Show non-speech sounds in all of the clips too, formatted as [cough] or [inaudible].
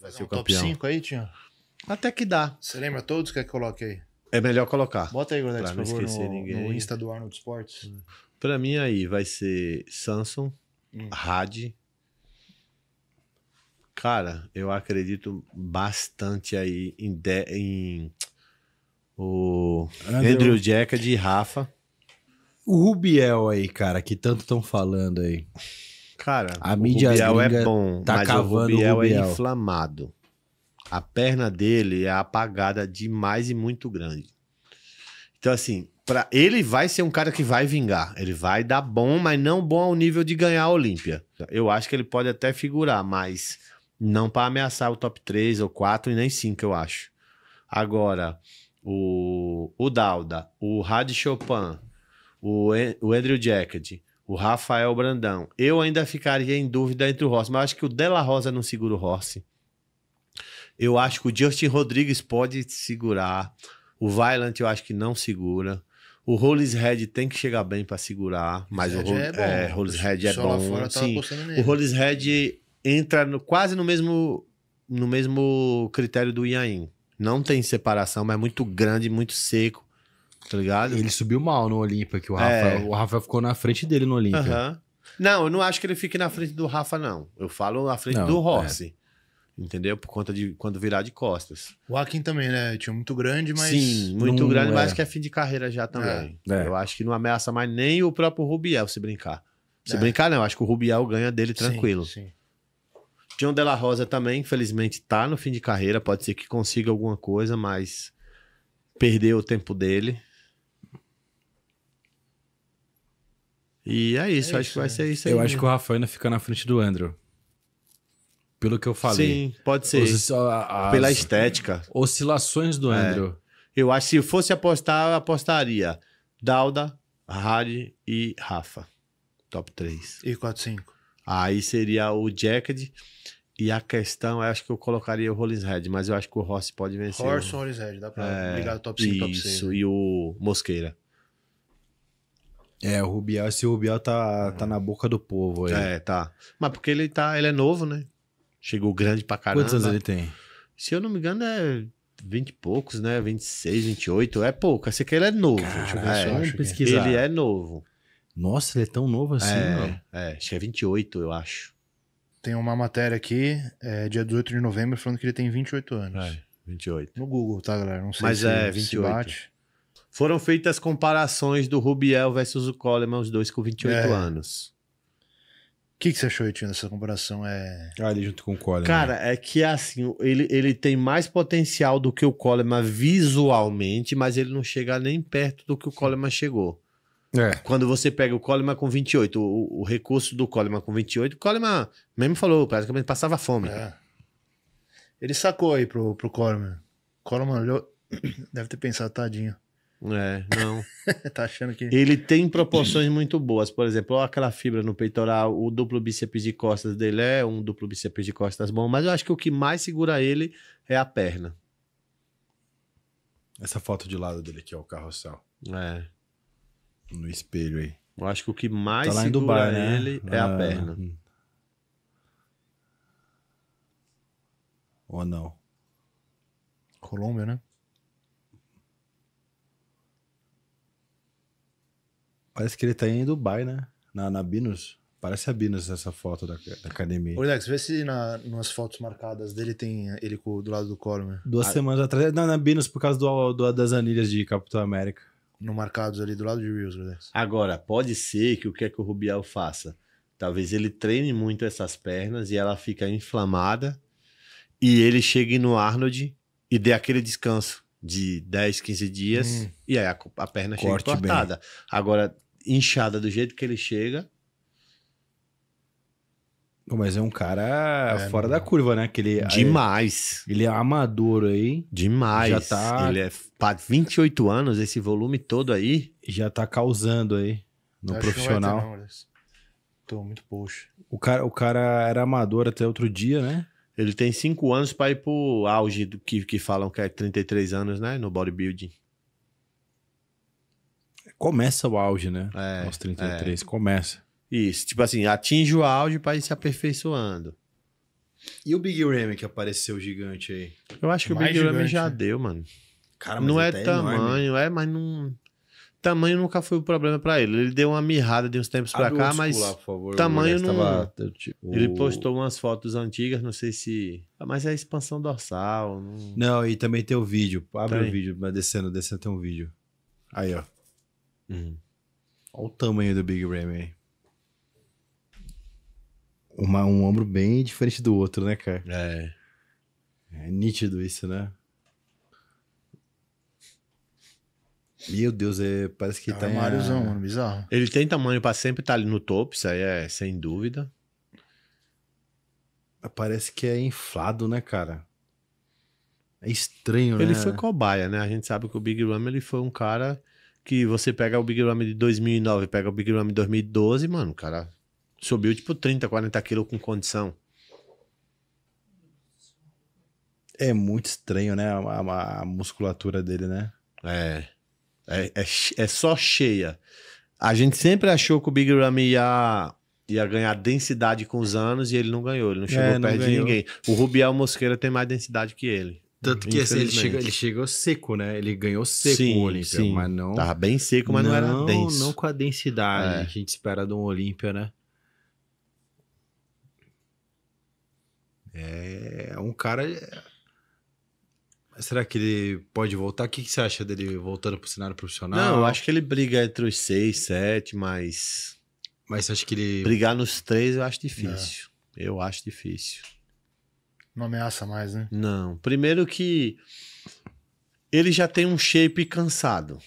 Vai ser um o campeão. Top 5 aí, Tinho? Até que dá. Você lembra todos que é eu coloquei? É melhor colocar. Bota aí, Gordetti, por favor, no, ninguém. no Insta do Arnold Sports. Hum. Pra mim aí vai ser Samsung, hum. Cara, eu acredito bastante aí em, de, em o Andrew, Andrew Jeca de Rafa. O Rubiel aí, cara, que tanto estão falando aí. Cara, a mídia o Biel é bom, tá mas o Rubiel, o Rubiel é inflamado. A perna dele é apagada demais e muito grande. Então, assim, para ele vai ser um cara que vai vingar. Ele vai dar bom, mas não bom ao nível de ganhar a Olímpia. Eu acho que ele pode até figurar, mas não para ameaçar o top 3 ou 4 e nem 5, eu acho. Agora, o, o Dauda, o Rad Chopin, o, o Andrew Jacket, o Rafael Brandão. Eu ainda ficaria em dúvida entre o Rossi, mas acho que o Della Rosa não segura o Rossi. Eu acho que o Justin Rodrigues pode segurar. O Violent eu acho que não segura. O Rolls Red tem que chegar bem para segurar, mas Red o Rolls, é bom. É, Rolls Red é bom. Fora, tá Sim, o Rolls Red entra no, quase no mesmo no mesmo critério do Iain. Não tem separação, mas é muito grande, muito seco tá ligado? Ele subiu mal no Olímpia, que o Rafa, é. o Rafa ficou na frente dele no Olímpia. Uhum. Não, eu não acho que ele fique na frente do Rafa, não. Eu falo na frente não, do é. Rossi. É. Entendeu? Por conta de quando virar de costas. O Joaquim também, né? Tinha muito grande, mas. Sim, muito não, grande, é. mas que é fim de carreira já também. É. É. Eu acho que não ameaça mais nem o próprio Rubiel se brincar. Se brincar, não. Eu acho que o Rubiel ganha dele tranquilo. Sim, sim. John Della Rosa também, infelizmente, tá no fim de carreira. Pode ser que consiga alguma coisa, mas perdeu o tempo dele. E é isso, é acho isso, que vai é. ser isso aí. Eu acho que o Rafa ainda fica na frente do Andrew. Pelo que eu falei. Sim, pode ser. Os, Pela estética. Oscilações do é. Andrew. Eu acho que se fosse apostar, eu apostaria Dauda, Harry e Rafa. Top 3. E 4, 5. Aí seria o Jacked E a questão, eu é, acho que eu colocaria o Rollins Red mas eu acho que o Rossi pode vencer. Horse ou Rollins Red, dá pra é, ligar o top 5, top 6. Isso, né? e o Mosqueira. É, o Rubial, esse Rubial tá, tá na boca do povo aí. É, tá. Mas porque ele tá, ele é novo, né? Chegou grande pra caramba. Quantos anos ele tem? Se eu não me engano, é 20 e poucos, né? 26, 28. É pouco. Esse aqui ele é novo. Cara, é, pesquisar. Ele é novo. Nossa, ele é tão novo assim, é, mano. É, acho que é 28, eu acho. Tem uma matéria aqui, é, dia 18 de novembro, falando que ele tem 28 anos. É, 28. No Google, tá, galera? Não sei Mas se, é, 28. Se bate. Foram feitas comparações do Rubiel versus o Coleman, os dois com 28 é. anos. O que, que você achou, Etinho, dessa comparação? É... Ah, ele junto com o Coleman. Né? Cara, é que assim, ele, ele tem mais potencial do que o Coleman visualmente, mas ele não chega nem perto do que o Coleman chegou. É. Quando você pega o Coleman com 28, o, o recurso do Coleman com 28, o Coleman mesmo falou, praticamente passava fome. É. Ele sacou aí pro, pro Coleman. O Coleman olhou, [coughs] deve ter pensado, tadinho. É, não. [laughs] tá achando que. Ele tem proporções muito boas. Por exemplo, aquela fibra no peitoral, o duplo bíceps de costas dele é um duplo bíceps de costas bom, mas eu acho que o que mais segura ele é a perna. Essa foto de lado dele aqui, ó, o carrossel. É. No espelho aí. Eu acho que o que mais tá segura Dubai, né? ele é ah, a perna. Hum. Ou não? Colômbia, né? Parece que ele tá em Dubai, né? Na, na Binus. Parece a Binus essa foto da, da academia. Ô, Alex, vê se na, nas fotos marcadas dele tem ele com, do lado do Cormier. Duas ah, semanas atrás. Na, na Binus, por causa do, do, das anilhas de Capitão América. No marcados ali do lado de Reels, Alex. Agora, pode ser que o que é que o Rubial faça? Talvez ele treine muito essas pernas e ela fica inflamada e ele chegue no Arnold e dê aquele descanso de 10, 15 dias hum. e aí a, a perna Corte chega cortada. Agora, inchada do jeito que ele chega. Mas é um cara é, fora mano. da curva, né? Que ele, Demais. Ele, ele é amador aí. Demais. Já tá... Ele é para 28 anos, esse volume todo aí. Já tá causando aí no Acho profissional. Não, Tô muito poxa. O cara, o cara era amador até outro dia, né? Ele tem 5 anos para ir pro auge do que, que falam que é 33 anos, né? No bodybuilding começa o auge, né? É, Aos 33, é. começa. Isso, tipo assim, atinge o auge para ir se aperfeiçoando. E o Big Ramy que apareceu gigante aí? Eu acho que Mais o Big Ramy já né? deu, mano. Cara, não é tá tamanho, enorme. é, mas não. Tamanho nunca foi o um problema para ele. Ele deu uma mirrada de uns tempos para cá, mas lá, favor, tamanho não. Tava... Tipo, ele postou umas fotos antigas, não sei se. Mas é expansão dorsal. Não, não e também tem o vídeo. Abre tem. o vídeo, mas descendo, descendo tem um vídeo. Aí, ó. Uhum. Olha o tamanho do Big Ram aí. Uma, um ombro bem diferente do outro, né, cara? É. É nítido isso, né? Meu Deus, é, parece que é tá. É Mariozão, mano, bizarro. Ele tem tamanho pra sempre estar tá ali no topo, isso aí é sem dúvida. Parece que é inflado, né, cara? É estranho, ele né? Ele foi cobaia, né? A gente sabe que o Big Ram ele foi um cara que você pega o Big Ramy de 2009, pega o Big Ramy de 2012, mano, o cara subiu tipo 30, 40 quilos com condição. É muito estranho, né? A, a, a musculatura dele, né? É. É, é. é, só cheia. A gente sempre achou que o Big Ramy ia, ia ganhar densidade com os anos e ele não ganhou. Ele não chegou é, não perto ganhou. de ninguém. O Rubiel Mosqueira tem mais densidade que ele. Tanto que assim, ele, chegou, ele chegou seco, né? Ele ganhou seco sim, o Olímpia, sim. mas não. Tava bem seco, mas não, não era denso. Não com a densidade é. que a gente espera de um Olímpia, né? É, é um cara. É, será que ele pode voltar? O que, que você acha dele voltando pro cenário profissional? Não, eu acho que ele briga entre os seis, sete, mas. Mas você acha que ele. Brigar nos três eu acho é. difícil. É. Eu acho difícil. Não ameaça mais, né? Não. Primeiro que ele já tem um shape cansado.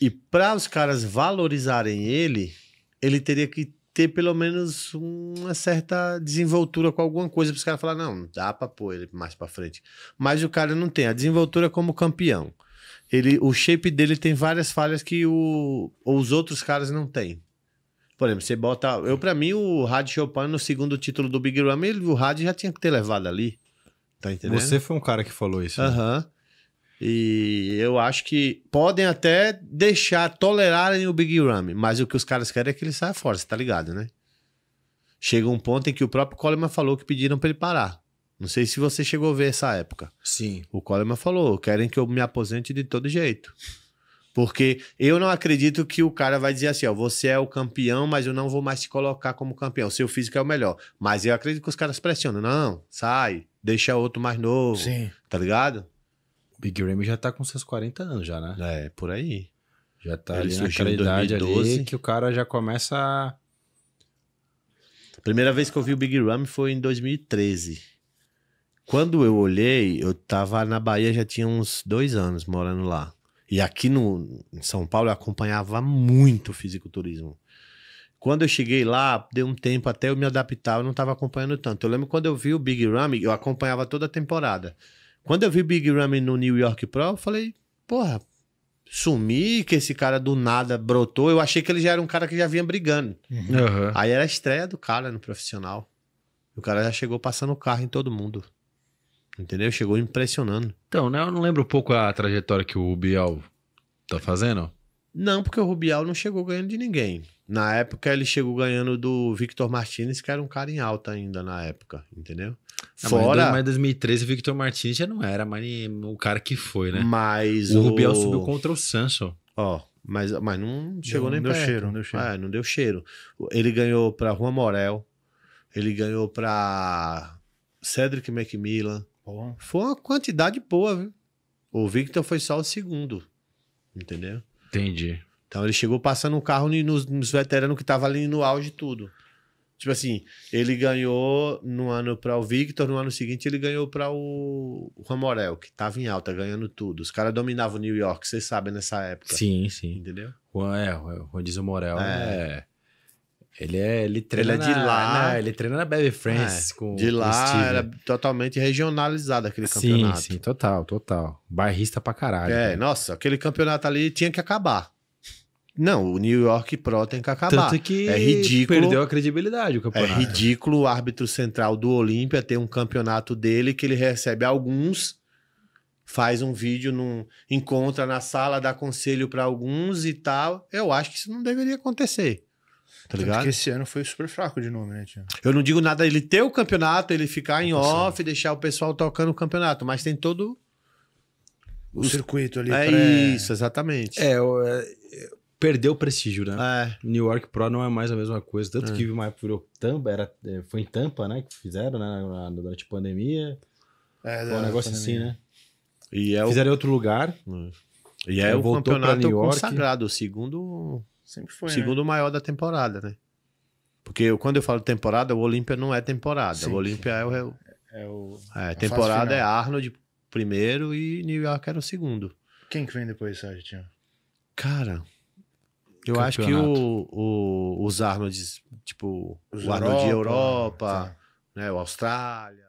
E para os caras valorizarem ele, ele teria que ter pelo menos uma certa desenvoltura com alguma coisa para os caras falar não, dá para pôr ele mais para frente. Mas o cara não tem a desenvoltura como campeão. Ele, o shape dele tem várias falhas que o, os outros caras não têm. Por exemplo, você bota. Eu, para mim, o Rádio Chopin no segundo título do Big Ram, ele, o rádio já tinha que ter levado ali. Tá entendendo? Você foi um cara que falou isso. Né? Aham. Né? Uh -huh. E eu acho que podem até deixar, tolerarem o Big Ram, mas o que os caras querem é que ele saia fora, você tá ligado, né? Chega um ponto em que o próprio Coleman falou que pediram para ele parar. Não sei se você chegou a ver essa época. Sim. O Coleman falou: querem que eu me aposente de todo jeito. Porque eu não acredito que o cara vai dizer assim, ó, você é o campeão, mas eu não vou mais te colocar como campeão. seu físico é o melhor. Mas eu acredito que os caras pressionam. Não, sai, deixa outro mais novo. Sim. Tá ligado? O Big Ramy já tá com seus 40 anos já, né? É, por aí. Já tá Ele ali naquela idade 2012. ali que o cara já começa a... Primeira vez que eu vi o Big Ramy foi em 2013. Quando eu olhei, eu tava na Bahia já tinha uns dois anos morando lá. E aqui no, em São Paulo eu acompanhava muito o fisiculturismo. Quando eu cheguei lá, deu um tempo até eu me adaptar, eu não estava acompanhando tanto. Eu lembro quando eu vi o Big Ramy, eu acompanhava toda a temporada. Quando eu vi o Big Ramy no New York Pro, eu falei, porra, sumi, que esse cara do nada brotou. Eu achei que ele já era um cara que já vinha brigando. Uhum. Aí era a estreia do cara no profissional. O cara já chegou passando o carro em todo mundo. Entendeu? Chegou impressionando. Então, né? Eu não lembro um pouco a trajetória que o Rubial tá fazendo. Não, porque o Rubial não chegou ganhando de ninguém. Na época ele chegou ganhando do Victor Martinez, que era um cara em alta ainda na época, entendeu? Não, ah, Fora. Mas em 2013 o Victor Martinez já não era mas o cara que foi, né? Mas o, o... Rubial subiu contra o Sancho. Ó, mas, mas não chegou não, nem não perto. cheiro, não deu cheiro. É, não deu cheiro. Ele ganhou para Juan Morel, ele ganhou para Cedric Macmillan, foi uma quantidade boa, viu? O Victor foi só o segundo. Entendeu? Entendi. Então ele chegou passando um carro nos, nos veteranos que tava ali no auge tudo. Tipo assim, ele ganhou no ano para o Victor, no ano seguinte ele ganhou para o Ramorel, que tava em alta, ganhando tudo. Os caras dominavam New York, vocês sabem, nessa época. Sim, sim. Entendeu? É, o Rodizio Morel é. é... Ele é, ele treina ele é de na, lá, né? ele treina na Baby France é, com De lá com era totalmente regionalizado aquele campeonato. Sim, sim, total, total. Bairrista pra caralho. É, né? nossa, aquele campeonato ali tinha que acabar. Não, o New York Pro tem que acabar. Tanto que é ridículo. Perdeu a credibilidade o campeonato. É ridículo o árbitro central do Olímpia ter um campeonato dele que ele recebe alguns faz um vídeo, num, encontra na sala, dá conselho para alguns e tal. Eu acho que isso não deveria acontecer. Tá ligado? que esse ano foi super fraco de nome, né, Eu não digo nada ele ter o campeonato, ele ficar em tá off, deixar o pessoal tocando o campeonato, mas tem todo. O, circuito ali. É isso, exatamente. É, eu, é, perdeu o prestígio, né? É. New York Pro não é mais a mesma coisa. Tanto é. que uma época virou Tampa, era, é, foi em Tampa, né? Que fizeram, né? durante a pandemia. É, Pô, um negócio assim, né? E é o... Fizeram em outro lugar. É. E é, é o campeonato New York. consagrado, segundo Sempre foi. Né? Segundo né? maior da temporada, né? Porque eu, quando eu falo temporada, o Olímpia não é temporada. Sim, o Olímpia é, é o. É, o é, temporada é Arnold primeiro e New York era o segundo. Quem que vem depois, Sérgio? Cara, eu Campeonato. acho que o, o, os Arnold, tipo, os o Arnold Europa, de Europa, tá. né, o Austrália.